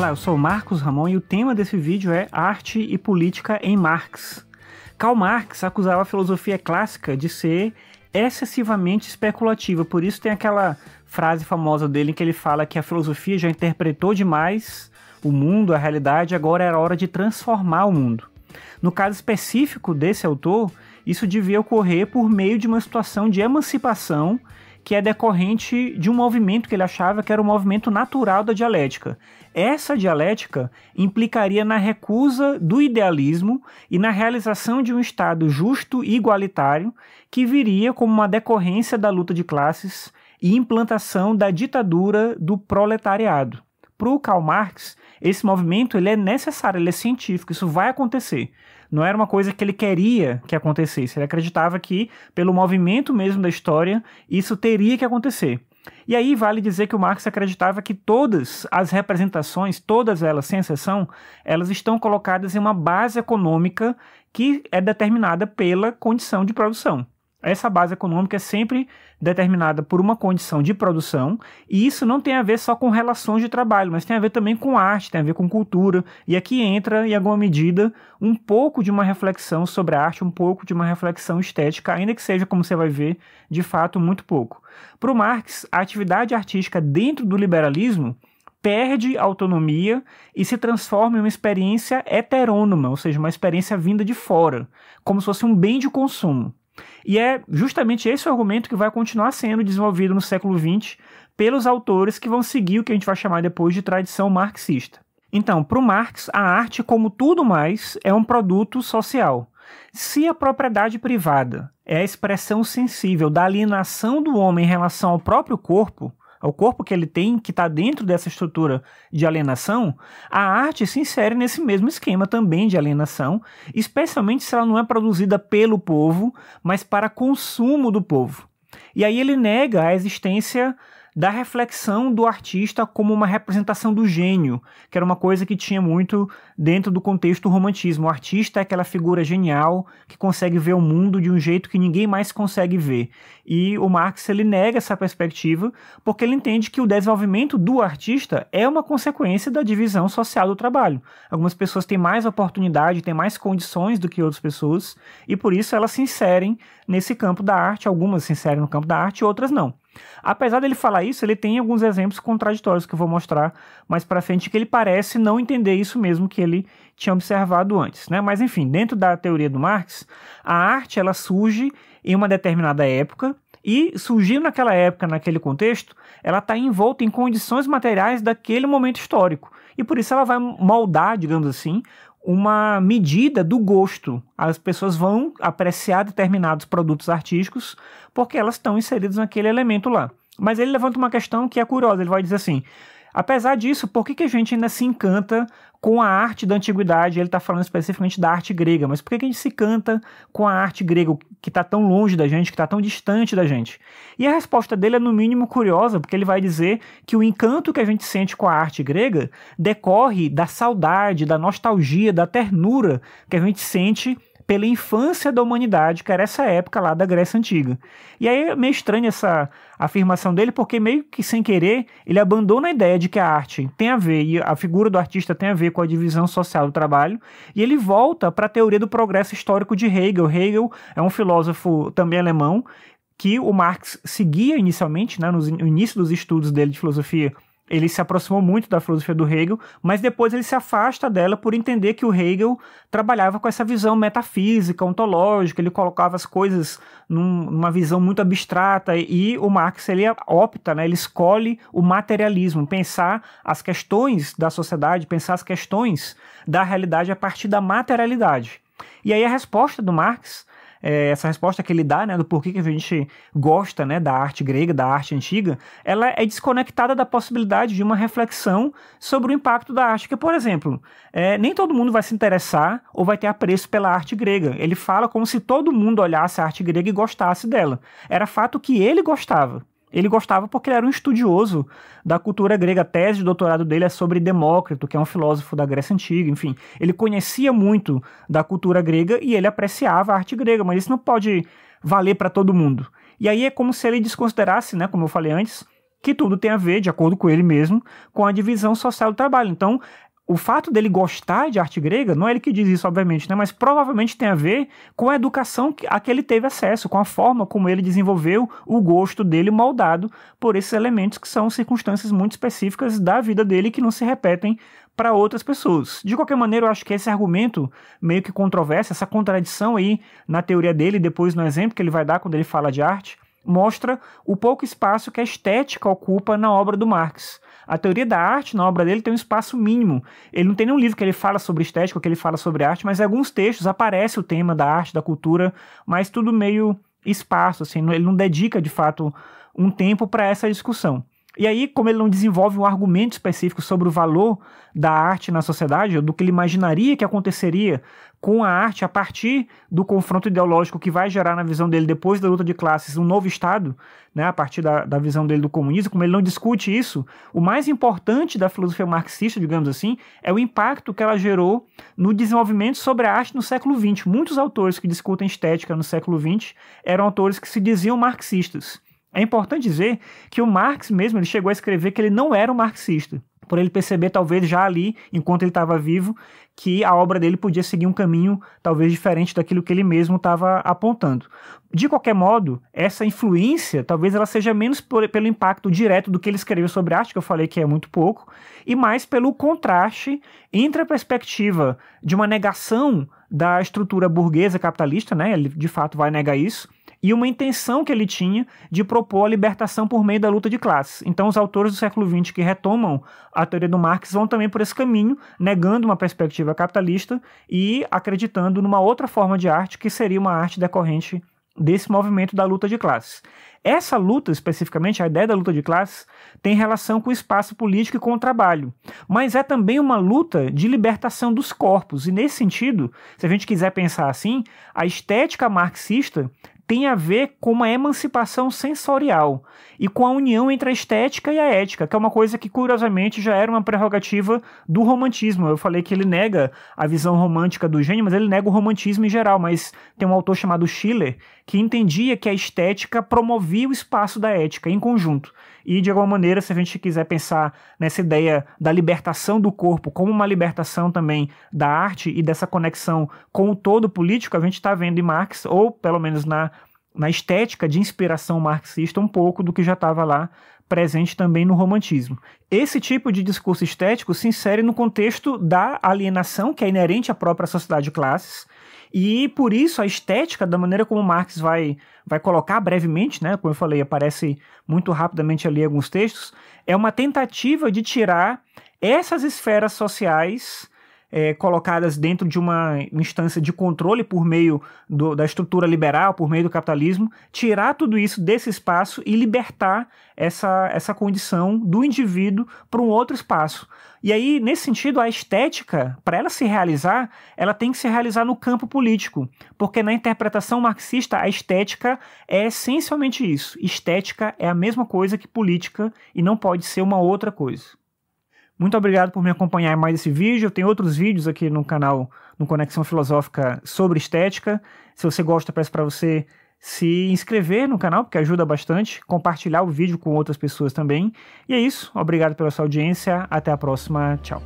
Olá, eu sou Marcos Ramon e o tema desse vídeo é Arte e Política em Marx. Karl Marx acusava a filosofia clássica de ser excessivamente especulativa, por isso tem aquela frase famosa dele em que ele fala que a filosofia já interpretou demais o mundo, a realidade, agora era hora de transformar o mundo. No caso específico desse autor, isso devia ocorrer por meio de uma situação de emancipação que é decorrente de um movimento que ele achava que era o um movimento natural da dialética. Essa dialética implicaria na recusa do idealismo e na realização de um Estado justo e igualitário que viria como uma decorrência da luta de classes e implantação da ditadura do proletariado para o Karl Marx, esse movimento ele é necessário, ele é científico, isso vai acontecer. Não era uma coisa que ele queria que acontecesse, ele acreditava que, pelo movimento mesmo da história, isso teria que acontecer. E aí vale dizer que o Marx acreditava que todas as representações, todas elas, sem exceção, elas estão colocadas em uma base econômica que é determinada pela condição de produção. Essa base econômica é sempre determinada por uma condição de produção, e isso não tem a ver só com relações de trabalho, mas tem a ver também com arte, tem a ver com cultura, e aqui entra, em alguma medida, um pouco de uma reflexão sobre a arte, um pouco de uma reflexão estética, ainda que seja, como você vai ver, de fato, muito pouco. Para o Marx, a atividade artística dentro do liberalismo perde autonomia e se transforma em uma experiência heterônoma, ou seja, uma experiência vinda de fora, como se fosse um bem de consumo. E é justamente esse o argumento que vai continuar sendo desenvolvido no século XX pelos autores que vão seguir o que a gente vai chamar depois de tradição marxista. Então, para o Marx, a arte, como tudo mais, é um produto social. Se a propriedade privada é a expressão sensível da alienação do homem em relação ao próprio corpo, ao corpo que ele tem, que está dentro dessa estrutura de alienação, a arte se insere nesse mesmo esquema também de alienação, especialmente se ela não é produzida pelo povo, mas para consumo do povo. E aí ele nega a existência da reflexão do artista como uma representação do gênio, que era uma coisa que tinha muito dentro do contexto do romantismo. O artista é aquela figura genial que consegue ver o mundo de um jeito que ninguém mais consegue ver. E o Marx ele nega essa perspectiva porque ele entende que o desenvolvimento do artista é uma consequência da divisão social do trabalho. Algumas pessoas têm mais oportunidade, têm mais condições do que outras pessoas e por isso elas se inserem nesse campo da arte, algumas se inserem no campo da arte, outras não. Apesar dele falar isso, ele tem alguns exemplos contraditórios que eu vou mostrar mais para frente que ele parece não entender isso mesmo que ele tinha observado antes, né? Mas enfim, dentro da teoria do Marx, a arte ela surge em uma determinada época e surgindo naquela época, naquele contexto, ela está envolta em condições materiais daquele momento histórico. E por isso ela vai moldar, digamos assim, uma medida do gosto. As pessoas vão apreciar determinados produtos artísticos porque elas estão inseridas naquele elemento lá. Mas ele levanta uma questão que é curiosa. Ele vai dizer assim: Apesar disso, por que, que a gente ainda se encanta com a arte da antiguidade? Ele está falando especificamente da arte grega, mas por que, que a gente se encanta com a arte grega que está tão longe da gente, que está tão distante da gente? E a resposta dele é, no mínimo, curiosa, porque ele vai dizer que o encanto que a gente sente com a arte grega decorre da saudade, da nostalgia, da ternura que a gente sente pela infância da humanidade, que era essa época lá da Grécia Antiga. E aí é meio estranha essa afirmação dele, porque meio que sem querer, ele abandona a ideia de que a arte tem a ver, e a figura do artista tem a ver com a divisão social do trabalho, e ele volta para a teoria do progresso histórico de Hegel. Hegel é um filósofo também alemão, que o Marx seguia inicialmente, né, no início dos estudos dele de filosofia ele se aproximou muito da filosofia do Hegel, mas depois ele se afasta dela por entender que o Hegel trabalhava com essa visão metafísica, ontológica, ele colocava as coisas num, numa visão muito abstrata e, e o Marx ele opta, né, ele escolhe o materialismo, pensar as questões da sociedade, pensar as questões da realidade a partir da materialidade. E aí a resposta do Marx é, essa resposta que ele dá, né, do porquê que a gente gosta, né, da arte grega, da arte antiga, ela é desconectada da possibilidade de uma reflexão sobre o impacto da arte. Que, por exemplo, é, nem todo mundo vai se interessar ou vai ter apreço pela arte grega. Ele fala como se todo mundo olhasse a arte grega e gostasse dela. Era fato que ele gostava. Ele gostava porque ele era um estudioso da cultura grega. A tese de doutorado dele é sobre Demócrito, que é um filósofo da Grécia Antiga. Enfim, ele conhecia muito da cultura grega e ele apreciava a arte grega, mas isso não pode valer para todo mundo. E aí é como se ele desconsiderasse, né, como eu falei antes, que tudo tem a ver, de acordo com ele mesmo, com a divisão social do trabalho. Então, o fato dele gostar de arte grega, não é ele que diz isso, obviamente, né? mas provavelmente tem a ver com a educação a que ele teve acesso, com a forma como ele desenvolveu o gosto dele moldado por esses elementos que são circunstâncias muito específicas da vida dele que não se repetem para outras pessoas. De qualquer maneira, eu acho que esse argumento meio que controverso, essa contradição aí na teoria dele, depois no exemplo que ele vai dar quando ele fala de arte, mostra o pouco espaço que a estética ocupa na obra do Marx a teoria da arte na obra dele tem um espaço mínimo. Ele não tem nenhum livro que ele fala sobre estética, que ele fala sobre arte, mas em alguns textos aparece o tema da arte, da cultura, mas tudo meio espaço, assim, ele não dedica de fato um tempo para essa discussão. E aí, como ele não desenvolve um argumento específico sobre o valor da arte na sociedade, ou do que ele imaginaria que aconteceria com a arte a partir do confronto ideológico que vai gerar na visão dele depois da luta de classes um novo Estado, né, a partir da, da visão dele do comunismo, como ele não discute isso, o mais importante da filosofia marxista, digamos assim, é o impacto que ela gerou no desenvolvimento sobre a arte no século XX. Muitos autores que discutem estética no século XX eram autores que se diziam marxistas. É importante dizer que o Marx mesmo ele chegou a escrever que ele não era um marxista, por ele perceber talvez já ali, enquanto ele estava vivo, que a obra dele podia seguir um caminho talvez diferente daquilo que ele mesmo estava apontando. De qualquer modo, essa influência talvez ela seja menos por, pelo impacto direto do que ele escreveu sobre arte, que eu falei que é muito pouco, e mais pelo contraste entre a perspectiva de uma negação da estrutura burguesa capitalista, né? Ele de fato vai negar isso e uma intenção que ele tinha de propor a libertação por meio da luta de classes. Então, os autores do século XX que retomam a teoria do Marx vão também por esse caminho, negando uma perspectiva capitalista e acreditando numa outra forma de arte que seria uma arte decorrente desse movimento da luta de classes. Essa luta, especificamente, a ideia da luta de classes, tem relação com o espaço político e com o trabalho, mas é também uma luta de libertação dos corpos. E nesse sentido, se a gente quiser pensar assim, a estética marxista tem a ver com uma emancipação sensorial e com a união entre a estética e a ética, que é uma coisa que, curiosamente, já era uma prerrogativa do romantismo. Eu falei que ele nega a visão romântica do gênio, mas ele nega o romantismo em geral. Mas tem um autor chamado Schiller que entendia que a estética promovia o espaço da ética em conjunto. E, de alguma maneira, se a gente quiser pensar nessa ideia da libertação do corpo como uma libertação também da arte e dessa conexão com o todo político, a gente está vendo em Marx, ou pelo menos na na estética de inspiração marxista um pouco do que já estava lá presente também no romantismo. Esse tipo de discurso estético se insere no contexto da alienação que é inerente à própria sociedade de classes. E por isso a estética, da maneira como Marx vai, vai colocar brevemente, né, como eu falei, aparece muito rapidamente ali alguns textos, é uma tentativa de tirar essas esferas sociais é, colocadas dentro de uma instância de controle por meio do, da estrutura liberal, por meio do capitalismo, tirar tudo isso desse espaço e libertar essa, essa condição do indivíduo para um outro espaço. E aí, nesse sentido, a estética, para ela se realizar, ela tem que se realizar no campo político, porque na interpretação marxista, a estética é essencialmente isso. Estética é a mesma coisa que política e não pode ser uma outra coisa. Muito obrigado por me acompanhar em mais esse vídeo. Tem outros vídeos aqui no canal, no Conexão Filosófica, sobre estética. Se você gosta, peço para você se inscrever no canal, porque ajuda bastante, compartilhar o vídeo com outras pessoas também. E é isso. Obrigado pela sua audiência. Até a próxima. Tchau.